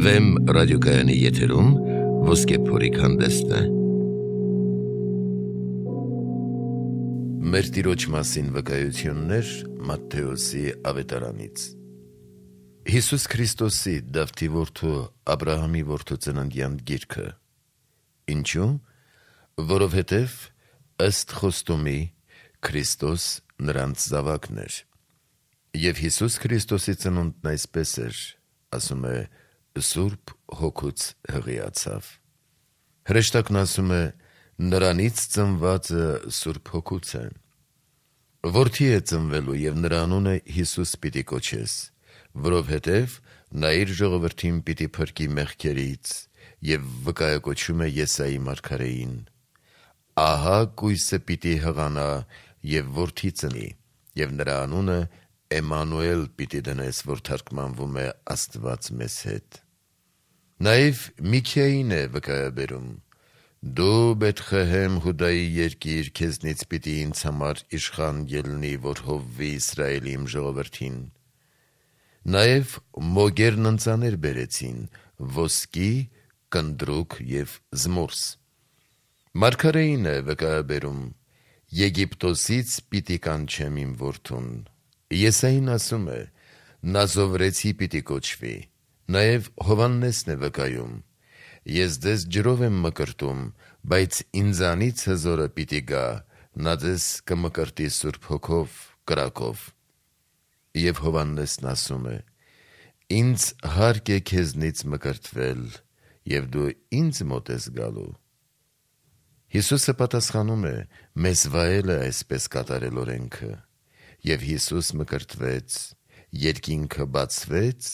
Վեմ ռադիոկայանի եթերում ոսկեփորիկ հանդեսն է։ Մեր տիրոջ մասին վկայություններ Մատթեոսի ավետարանից։ Հիսուս Քրիստոսի Դավթի որդու Աբ รา համի որդու ծննդյան գիրքը։ Ինչու՞, որովհետև ըստ խոստումի Քրիստոս նրանց զավակն էր։ Եվ Հիսուս Քրիստոսի ծնունդն այսպես էր, ասում է Սուրբ Հոգուց հղիացավ։ Հրեշտակն ասում է. «Նրանից ծնվածը Սուրբ Հոգուց է»։ Որդի է ծնվելու և նրա անունը Հիսուս պիտի կոչես, որովհետև նա իր ժողովրդին պիտի փրկի մեղքերից և վկայակոչում է Եսայի մարգարեին. «Ահա կույսը պիտի հղանա և որդի ծնի, և նրա անունը Էմանուել պիտի դնես, որ թարգմանվում է Աստված մեզ հետ։ Նաև Միքեին է վկայաբերում. Դու Բեթխեհեմ Հուդայի երկիր քեզնից պիտի ինձ համար իշխան ելնի, որ հովվի Իսրայելի իմ ժողովրդին։ Նաև մոգերն ընծաներ բերեցին՝ ոսկի, կնդրուկ եւ զմուրս։ Մարգարեին է վկայաբերում. Եգիպտոսից պիտի կանչեմ իմ որդուն։ Եսային ասում է. Նազովրեցի պիտի կոչվի։ Նաև Հովաննեսն է վկայում. Ես դες ջրով եմ մկրտում, բայց ինձանից հզորը պիտի գա, նա դες կմկրտի Սուրբ Հոգով, կրակով։ Եվ Հովաննեսն ասում է. Ինձ հարկ է քեզնից մկրտվել, եւ դու ինձ մոտ ես գալու։ Հիսուսը պատասխանում է. Մեզ վայելը այսպես կատարել օրենքը եւ Հիսուս մկրտվեց, երկինքը բացվեց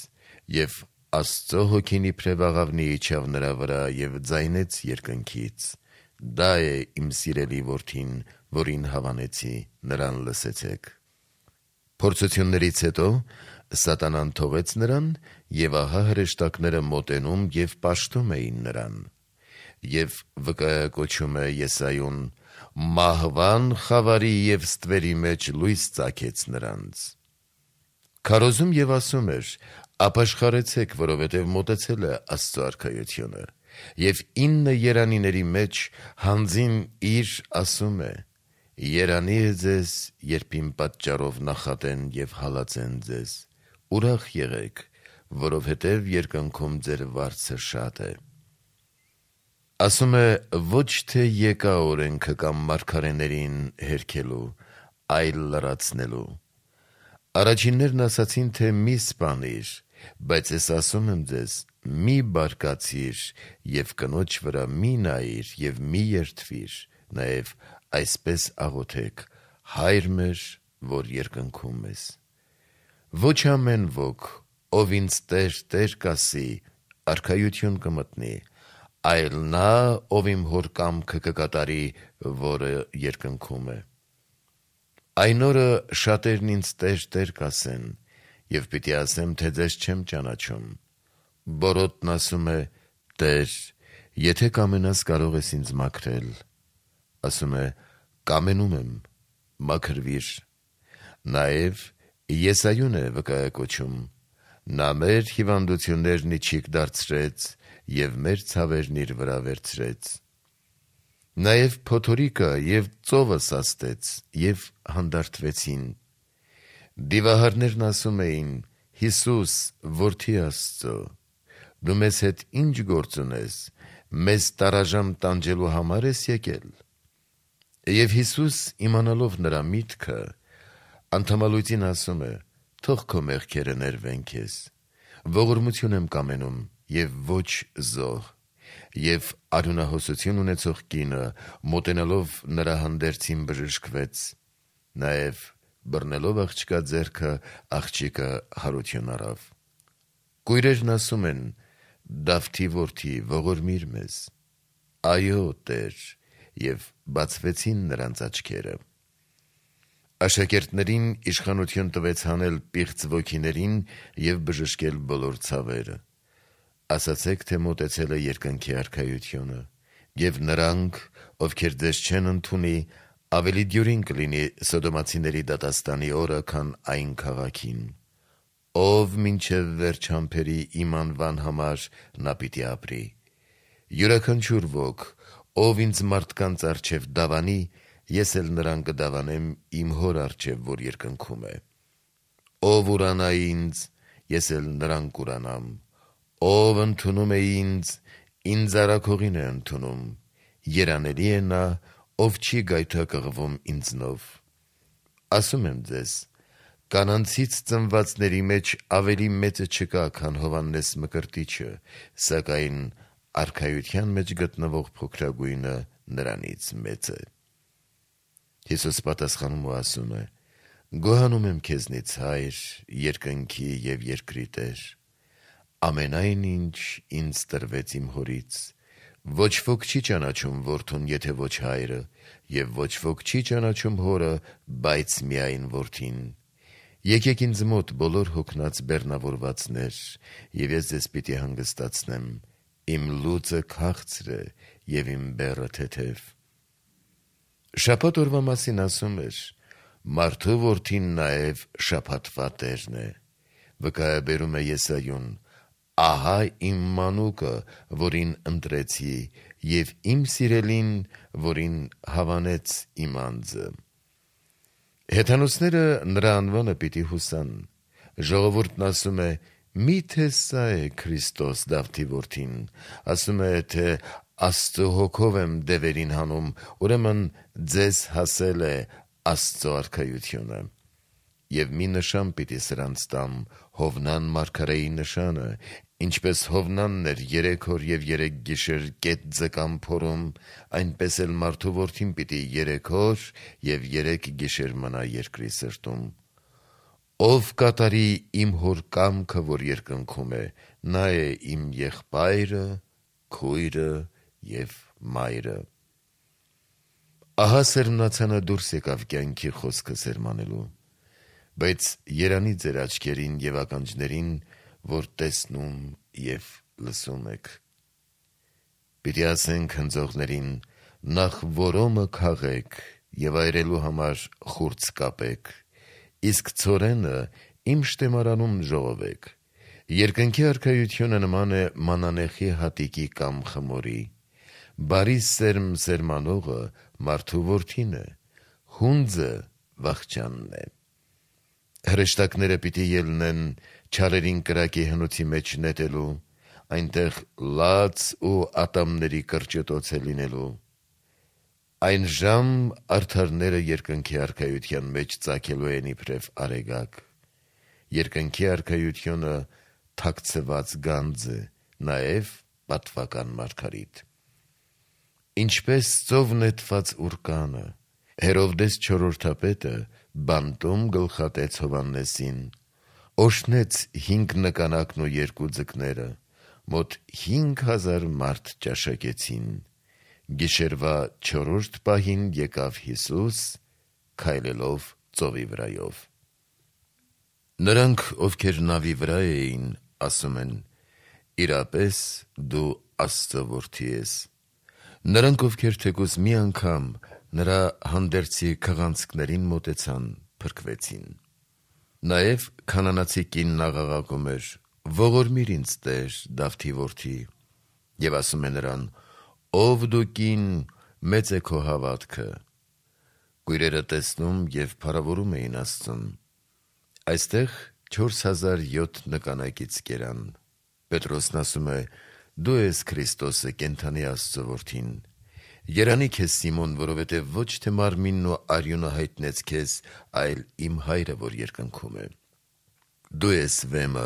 եւ Աստծո հոգին իբրևաղավնի իջավ նրա վրա եւ ձայնեց երկնքից. Դա է իմ սիրելի որդին, որին հավանեցի, նրան լսեցեք։ Փորձություններից հետո Սատանան թողեց նրան եւ ահա հրեշտակները մոտենում եւ պաշտում էին նրան։ Եվ վկայակոչում է Եսայուն մահվան, խավարի եւ ստվերի մեջ լույս ցակեց նրանց։ Քարոզում եւ ասում էր. «Ապաշխարեցեք, որովհետեւ մտածել է Աստծո արքայությունը» եւ ինը երանիների մեջ հանձին իր ասում է. Երանի է ձեզ, երբ իմ պատճառով նախատեն եւ հալածեն ձեզ։ Ուրախ եղեք, որովհետև երկնքում ձեր վարձը շատ է։ Ասում է ոչ թե եկա օրենքը կամ մարգարեներին հերքելու, այլ լրացնելու։ Առաջիններն ասացին, թե մի սպանիր, բայց ես ասում եմ ձեզ, մի բարկացիր եւ կնոջ վրա մի նայիր եւ մի երթվիր, նաեւ այսպես աղոթեք. Հայր մեր, որ երկնքում ես։ Ոչ ամեն ոք, ով ինձ Տեր, Տեր կասի, արքայություն կմտնի, այլ նա, ով իմ հոր կամքը կկատարի, որը երկնքում է։ Այն օրը շատերն ինձ Տեր, Տեր կասեն, եւ պիտի ասեմ, թե ձեզ չեմ ճանաչում։ Բորոտն ասում է. Տեր, եթե կամենաս կարող ես ինձ մաքրել։ Ասում է. կամենում եմ, մաքրվիր։ Նաեւ Եսայուն է վկայակոչում։ Նա մեր հիվանդություններն իջիկ դարձրեց, եւ մեր ցավերն իր վրա վերցրեց։ Նաեւ փոթորիկը եւ ծովը սաստեց եւ հանդարտվեցին։ Դիվահարներն ասում էին. Հիսուս, որդի Աստծո, դու մեզ հետ ինչ գործ ունես, մեզ տարաժամ տանջելու համար ես եկել։ Եվ Հիսուս իմանալով նրա միտքը, անդամալույցին ասում է. «Թող քո մեղքերը ներվեն քեզ»։ Ողորմություն եմ կամենում եւ ոչ զոհ եւ արունահոսություն ունեցող կինը մոտենալով նրա հանդերձին բժշկվեց նաեւ բռնելով աղջկա ձեռքը աղջիկը հարություն առավ գույրերն ասում են դավթի որդի ողորմիր մեզ այո տեր եւ բացվեցին նրանց աչքերը աշակերտներին իշխանություն տվեց հանել պիղծ ոգիներին եւ բժշկել բոլոր ցավերը ասացեք, թե մտեցել է երկնքի արքայությունը, եւ նրանք, ովքեր ձեզ չեն ընդունի, ավելի դյուրին կլինի սոդոմացիների դատաստանի օրը, քան այն քաղաքին։ Ով մինչև վերջամբերի իմանվան համար նա պիտի ապրի։ Յուրաքանչյուր ոք, ով ինձ մարդկանց արչև դավանի, ես էլ նրան կդավանեմ իմ հոր արչև, որ երկնքում է։ Ով ուրանա ինձ, ես էլ նրան կուրանամ։ Ով ընդունում է ինձ, ինձ արաքողին է ընդունում։ Երանելի է նա, ով չի գայթակղվում ինձնով։ Ասում եմ ձեզ, կանանցից ծնվածների մեջ ավելի մեծը չկա, քան Հովաննես Մկրտիչը, սակայն արքայության մեջ գտնվող փոքրագույնը նրանից մեծ է։ Հիսուս պատասխանում ու ասում է. Գոհանում եմ քեզնից, Հայր, երկնքի եւ երկրի Տեր, Ամենայն ինչ ինձ տրվեց իմ Հորից։ Ոչ ոք չի ճանաչում Որդուն, եթե ոչ Հայրը, և ոչ ոք չի ճանաչում Հորը, բայց միայն Որդին։ Եկեք ինձ մոտ բոլոր հոգնած բեռնավորվածներ, և ես ձեզ պիտի հանգստացնեմ։ Իմ լուծը քաղցր է և իմ բեռը թեթև։ Շաբաթ օրվա մասին ասում էր. «Մարդու որդին նաև շաբաթվա տերն է»։ Վկայաբերում է Եսայուն Ահա իմ մանուկը, որին ընտրեցի, և իմ սիրելին, որին հավանեց իմ անձը։ Հեթանոսները նրա անվանը պիտի հուսան։ Ժողովուրդն ասում է. «Մի՞թե սա է Քրիստոս Դավթի որդին»։ Ասում է, թե «Աստծու Հոգով եմ դևերին հանում», ուրեմն ձեզ հասել է Աստծու Արքայությունը։ Եվ մի նշան պիտի սրանց տամ, Հովնան մարգարեի նշանը, ինչպես Հովնանն էր 3 օր եւ 3 գիշեր կետ ձկան փորում, այնպես էլ մարդու որդին պիտի 3 օր եւ 3 գիշեր մնա երկրի սրտում։ Ով կատարի իմ հոր կամքը, որ երկնքում է, նա է իմ եղբայրը, քույրը եւ մայրը։ Ահա սերմնացանը դուրս եկավ կյանքի խոսքը սերմանելու բայց երանի ձեր աչքերին և ականջներին, որ տեսնում և լսում եք։ Պիտի ասենք հնձողներին. «Նախ որոմը քաղեք և այրելու համար խուրձ կապեք, իսկ ցորենը իմ շտեմարանում ժողովեք։ Երկնքի Արքայությունը նման է մանանեխի հատիկի կամ խմորի։ Բարի սերմ սերմանողը մարդու որդին է, հունձը վախճանն է» Հրեշտակները պիտի ելնեն չարերին կրակի հնուցի մեջ նետելու, այնտեղ լաց ու ատամների կրճտոց է լինելու։ Այն ժամ արդարները երկնքի արքայության մեջ ծակելու են իբրև արեգակ։ Երկնքի արքայությունը թակցված գանձ է, նաև պատվական մարգարիտ։ Ինչպես ծով նետված ուրկանը, Հերովդես չորորդապետը բանտում գլխատեց Հովաննեսին։ Օշնեց 5 նկանակն ու երկու ձկները։ Մոտ 5000 մարդ ճաշակեցին։ Գիշերվա 4-րդ պահին եկավ Հիսուս քայլելով ծովի վրայով։ Նրանք, ովքեր նավի վրա էին, ասում են. Իրապես դու Աստծո որդի ես։ Նրանք, ովքեր թեկուզ մի անգամ նրա հանդերձի քղանցքներին մոտեցան, փրկվեցին։ Նաև կանանացի կինն աղաղակում էր. «Ողորմիր ինձ, Տեր, Դավթի որդի»։ Եվ ասում է նրան. «Ով դու կին, մեծ է քո հավատքը»։ Գույրերը տեսնում եւ փառավորում էին Աստծուն։ Այստեղ 4007 նկանակից կերան։ Պետրոսն ասում է. «Դու ես Քրիստոսը, կենթանի Աստծո որդին»։ Երանի քեզ Սիմոն, որովհետև ոչ թե մարմինն ու արյունը հայտնեց քեզ, այլ իմ հայրը, որ երկնքում է։ Դու ես վեմը,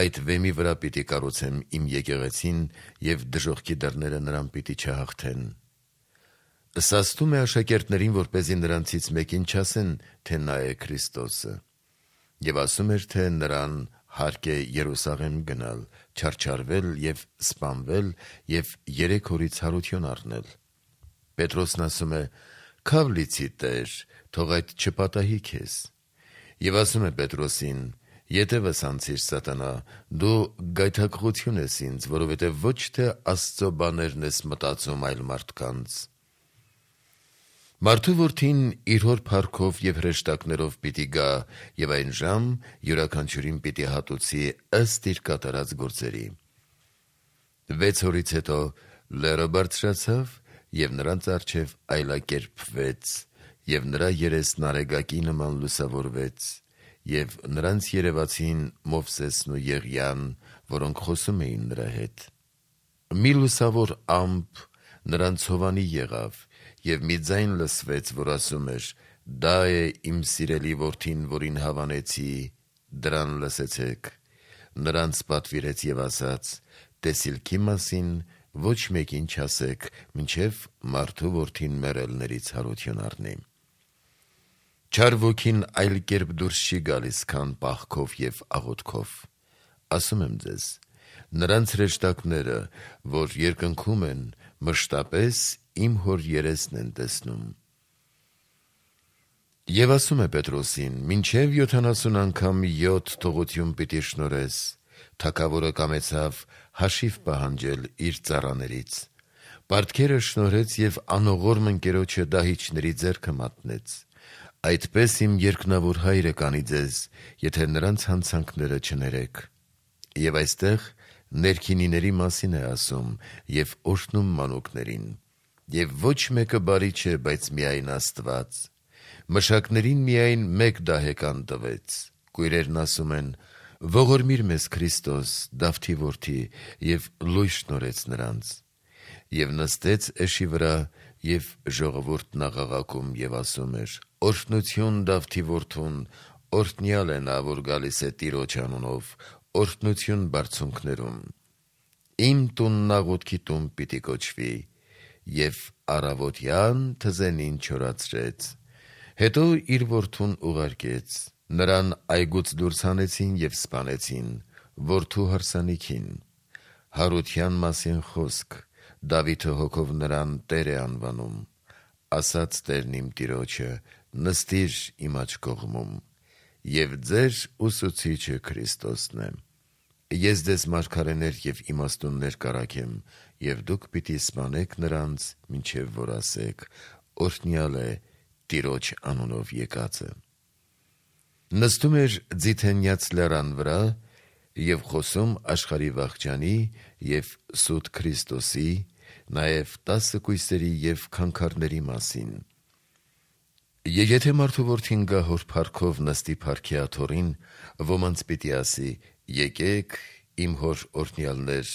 այդ վեմի վրա պիտի կառուցեմ իմ եկեղեցին, եւ դժողքի դռները նրան պիտի չհաղթեն։ Սաստում է աշակերտներին, որպեսզի նրանցից մեկին չասեն, թե նա է Քրիստոսը։ Եվ ասում էր, թե նրան հարկ է Երուսաղեմ գնալ, չարչարվել եւ սպանվել եւ 3 օրից հարություն առնել։ Պետրոսն ասում է. «Քավ լիցի Տեր, թող այդ չպատահի քեզ»։ Եվ ասում է Պետրոսին. «Ետևս անցիր սատանա, դու գայթակղություն ես ինձ, որովհետև ոչ թե Աստծո բաներն ես մտածում, այլ մարդկանց»։ Մարդու որդին իր հոր փառքով եւ հրեշտակներով պիտի գա եւ այն ժամ յուրաքանչյուրին պիտի հատուցի ըստ իր կատարած գործերի։ Վեց օրից հետո Լերը բարձրացավ եւ նրանց առջև այլակերպվեց եւ նրա երեսն արեգակի նման լուսավորվեց եւ նրանց երևացին Մովսեսն ու Եղիան, որոնք խոսում էին նրա հետ։ Մի լուսավոր ամպ նրանց հովանի եղավ եւ մի ձայն լսվեց, որ ասում էր. «Դա է իմ սիրելի որդին, որին հավանեցի, դրան լսեցեք»։ Նրանց պատվիրեց եւ ասաց. «Տեսիլքի մասին ոչ մեկին չասեք, մինչև մարդու որդին մերելներից հարություն առնի։ Չար ոգին այլ կերպ դուրս չի գալիս, քան պահքով եւ աղոթքով։ Ասում եմ ձեզ, նրանց հրեշտակները, որ երկնքում են, մշտապես իմ հոր երեսն են տեսնում։ Եվ ասում է Պետրոսին. «Մինչև 70 անգամ 7 թողություն պիտի շնորես»։ Թակավորը կամեցավ հաշիվ պահանջել իր ծառաներից։ Պարտքերը շնորհեց եւ անողորմ ընկերոջը դահիճների ձեռքը մատնեց։ Այդպես իմ երկնավոր հայրը կանի ձեզ, եթե նրանց հանցանքները չներեք։ Եվ այստեղ ներքինիների մասին է ասում եւ օրհնում մանուկներին։ Եվ ոչ մեկը բարի չէ, բայց միայն Աստված։ Մշակներին միայն մեկ դահեկան տվեց։ Գույրերն ասում են. Ողորմիր մեզ Քրիստոս, Դավթի որդի, եւ լույս շնորեց նրանց։ Եվ նստեց էշի վրա եւ ժողովուրդն աղաղակում եւ ասում էր. Օրհնություն Դավթի որդուն, օրհնյալ է նա, որ գալիս է Տիրոջ անունով, օրհնություն բարձունքներում։ Իմ տունն աղոթքի տուն պիտի կոչվի, եւ առավոտյան թզենին չորացրեց։ Հետո իր որդուն ուղարկեց Նրան այգուց դուրս հանեցին եւ սպանեցին որդու հարսանիքին։ Հարության մասին խոսք Դավիթը հոգով նրան Տեր է անվանում։ Ասաց Տերն իմ Տիրոջը. նստիր իմ աջ կողմում եւ ձեր ուսուցիչը Քրիստոսն է։ Ես ձեզ մարգարեներ եւ իմաստուններ կարակեմ եւ դուք պիտի սպանեք նրանց, ինչեւ որ ասեք, օրհնյալ է Տիրոջ անունով եկածը։ Նստում էր ձիթենյաց լեռան վրա եւ խոսում աշխարհի վաղճանի եւ Սուտ Քրիստոսի, նաեւ տասը կույսերի եւ քանքարների մասին։ Եթե մարդու որդին գա հոր парքով նստի парքի աթորին, ոմանց պիտի ասի. «Եկեք, իմ հոր օրհնյալներ»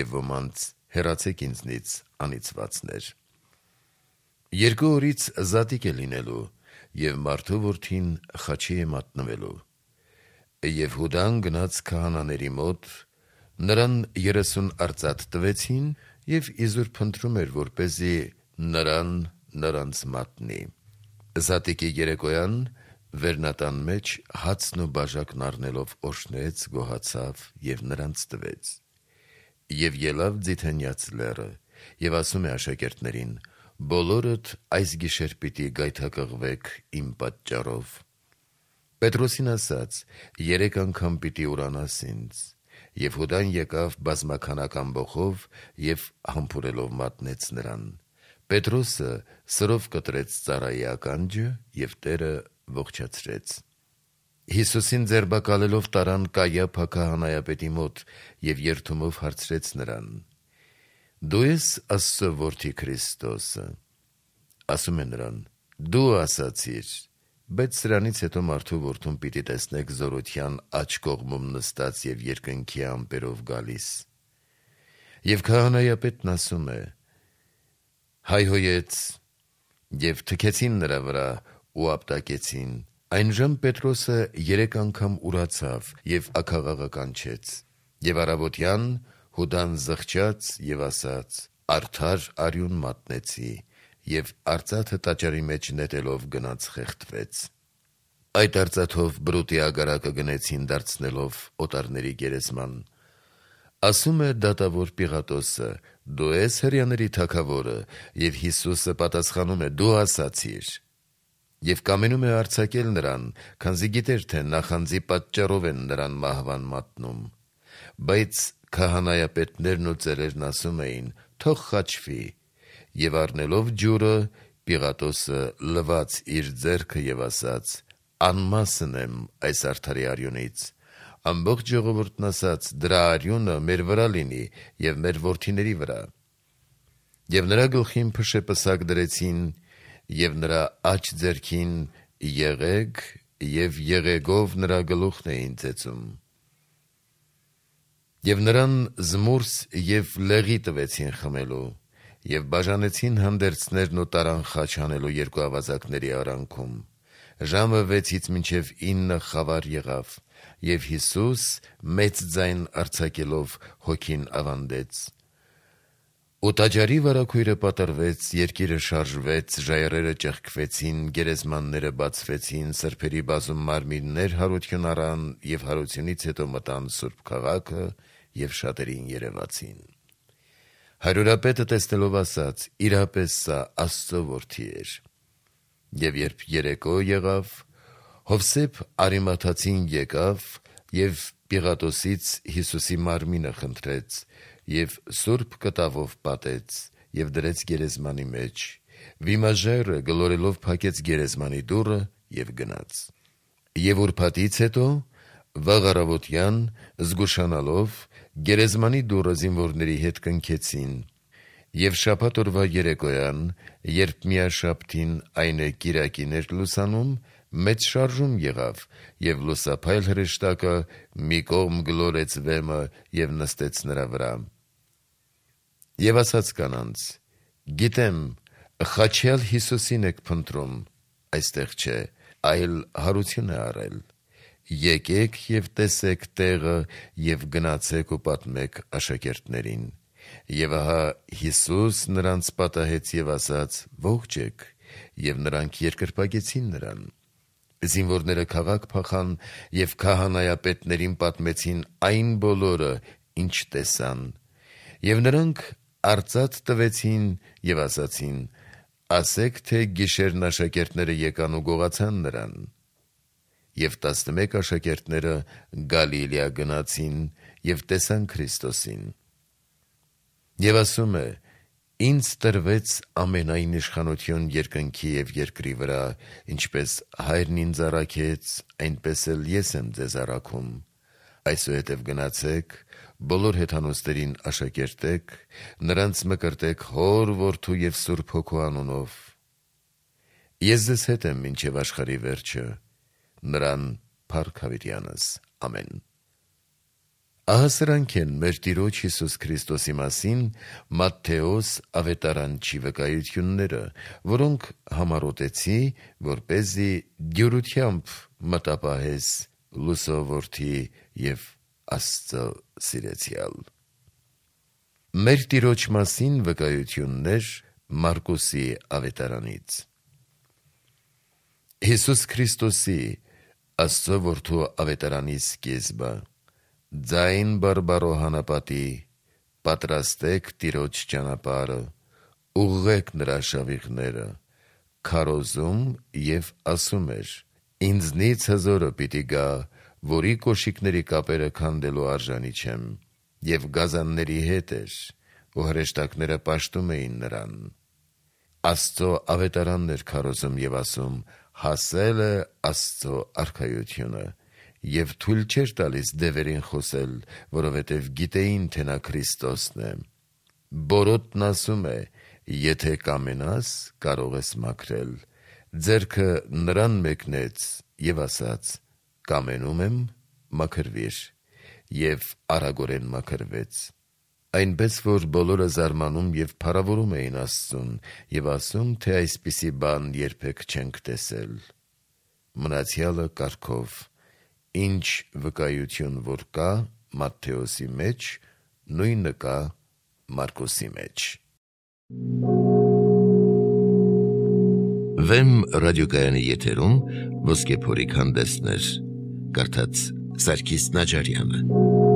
եւ ոմանց «Հեռացեք ինձնից, անիծվածներ»։ Երկու օրից զատիկ է լինելու եւ մարդու որդին խաչի է մատնվելու։ Եվ Հուդան գնաց քահանաների մոտ, նրան 30 արծաթ տվեցին եւ իզուր փնտրում էր, որ เป զի նրան նրանց մատնի։ Զատիկի երեկոյան վերնատան մեջ հացն ու բաժակն առնելով օշնեց, գոհացավ եւ նրանց տվեց։ Եվ ելավ ձիթենյաց լերը եւ ասում է աշակերտներին. Բոլորդ այս գիշեր պիտի գայթակղվեք իմ պատճառով։ Պետրոսին ասաց. երեք անգամ պիտի ուրանաս ինձ։ Եվ Հոդան եկավ բազմականական բոխով եւ համբուրելով մատնեց նրան։ Պետրոսը սրով կտրեց ծառայի ականջը եւ Տերը ողջացրեց։ Հիսուսին ձերբակալելով տարան Կայա փակահանայապետի մոտ եւ երթումով հարցրեց նրան. Դու ես Աստծո որդի Քրիստոսը։ Ասում է նրան. Դու ասացիր, բայց սրանից հետո մարդու որդուն պիտի տեսնեք զորության աջ կողմում նստած եւ երկնքի ամպերով գալիս։ Եվ քահանայապետն ասում է. Հայհոյեց եւ թքեցին նրա վրա ու ապտակեցին։ Այնժամ Պետրոսը 3 անգամ ուրացավ եւ ակաղաղականչեց։ Եվ առավոտյան Հուդան զղջաց եւ ասաց. «Արդար արյուն մատնեցի» եւ արծաթը տաճարի մեջ նետելով գնաց խեղդվեց։ Այդ արծաթով բրուտի ագարակը գնեցին դարձնելով օտարների գերեզման։ Ասում է դատավոր Պիղատոսը. «Դու ես հрьяաների թակավորը» եւ Հիսուսը պատասխանում է. «Դու ասացիր»։ Եվ կամենում է արցակել նրան, քանզի գիտեր, թե նախանձի պատճառով են նրան մահվան մատնում։ Բայց քահանայապետներն ու ծերերն ասում էին. «Թող խաչվի»։ Եվ առնելով ջուրը, Պիղատոսը լվաց իր ձեռքը եւ ասաց. «Անմասն եմ այս արդարի արյունից»։ Ամբողջ ժողովուրդն ասաց. «Դրա արյունը մեր վրա լինի եւ մեր ворթիների վրա»։ Եվ նրա գլխին փշեպսակ դրեցին եւ նրա աջ ձեռքին եղեգ եւ եղեգով նրա գլուխն էին ծեծում։ Եվ նրան զմուրս եւ լեղի տվեցին խմելու, եւ բաժանեցին հանդերձներն ու տարան խաչանելու երկու ավազակների արանքում։ Ժամը 6-ից մինչև 9 խավար եղավ, եւ Հիսուս մեծ ձայն արցակելով հոգին ավանդեց։ Օտաճարի վարակույրը պատրվեց, երկիրը շարժվեց, ժայռերը ճեղքվեցին, գերեզմանները բացվեցին, սրբերի բազում մարմիններ հարություն առան եւ հարությունից հետո մտան Սուրբ քաղաքը, եւ շատերին երևացին։ Հայրորապետը տեսնելով ասաց. «Իրապես սա Աստծո որդի էր»։ Եվ երբ երեկո եղավ, Հովսեփ Արիմաթացին եկավ եւ Պիղատոսից Հիսուսի մարմինը խնդրեց եւ սուրբ կտավով պատեց եւ դրեց գերեզմանի մեջ։ Վիմաժերը գլորելով փակեց գերեզմանի դուռը եւ գնաց։ Եվ ուրբաթից հետո վաղ առավոտյան զգուշանալով գերեզմանի դուռը զինվորների հետ կնքեցին։ Եվ շաբաթ օրվա երեկոյան, երբ միաշաբթին այն է Կիրակի ներլուսանում, մեծ շարժում եղավ, եւ լուսափայլ հրեշտակը մի կողմ գլորեց վեմը եւ նստեց նրա վրա։ Եվ ասաց կանանց. «Գիտեմ, Խաչյալ Հիսուսին եք փնտրում, այստեղ չէ, այլ հարություն է արել» եկեք եւ տեսեք տեղը եւ գնացեք ու պատմեք աշակերտներին։ Եվ ահա Հիսուս նրանց պատահեց եւ ասաց. ողջեք, եւ նրանք երկրպագեցին նրան։ Զինվորները քաղաք փախան եւ քահանայապետներին պատմեցին այն բոլորը, ինչ տեսան։ Եվ նրանք արծաթ տվեցին եւ ասացին. ասեք թե գիշերն աշակերտները եկան ու գողացան նրան։ Եվ 11 աշակերտները Գալիլեա գնացին եւ տեսան Քրիստոսին։ Եվ ասում է. Ինձ տրվեց ամենայն իշխանություն երկնքի եւ երկրի վրա, ինչպես հայրն ինձ առաքեց, այնպես էլ ես եմ ձեզ առաքում։ Այսուհետև գնացեք, բոլոր հեթանոստերին աշակերտեք, նրանց մկրտեք Հոր, Որդու եւ Սուրբ Հոգու անունով։ Ես ձեզ հետ եմ մինչև աշխարի վերջը նրան Փարքավիրյանս ամեն Ահասրանք են մեր Տիրոջ Հիսուս Քրիստոսի մասին Մատթեոս ավետարանչի վկայությունները, որոնք համարոտեցի, որ เป զի դյուրությամբ մտապահես լուսավորթի եւ Աստծո սիրեցյալ։ Մեր Տիրոջ մասին վկայություններ Մարկոսի ավետարանից։ Հիսուս Քրիստոսի Աստծո որդու ավետարանի սկիզբը ձայն բարբարո հանապատի պատրաստեք Տիրոջ ճանապարհը ուղղեք նրա շավիղները քարոզում եւ ասում էր ինձնից հզորը պիտի գա որի կոշիկների կապերը քանդելու արժանի չեմ եւ գազանների հետ էր ու հրեշտակները պաշտում էին նրան Աստծո ավետարանն էր քարոզում եւ ասում հասել է Աստծո արքայությունը եւ թույլ չէր տալիս դևերին խոսել, որովհետեւ գիտեին, թե նա Քրիստոսն է։ Բորոտն ասում է. «Եթե կամենաս, կարող ես մաքրել»։ Ձերքը նրան մեկնեց եւ ասաց. «Կամենում եմ, մաքրվիր»։ Եվ արագորեն մաքրվեց այնպես որ բոլորը զարմանում եւ փառավորում էին Աստծուն եւ ասում, թե այսպիսի բան երբեք չենք տեսել։ Մնացյալը կարքով ինչ վկայություն որ կա Մատթեոսի մեջ, նույնը կա Մարկոսի մեջ։ Վեմ ռադիոգայանի եթերում ոսկեփորի քանդեսներ։ Կարդաց Սարգիս Նաջարյանը։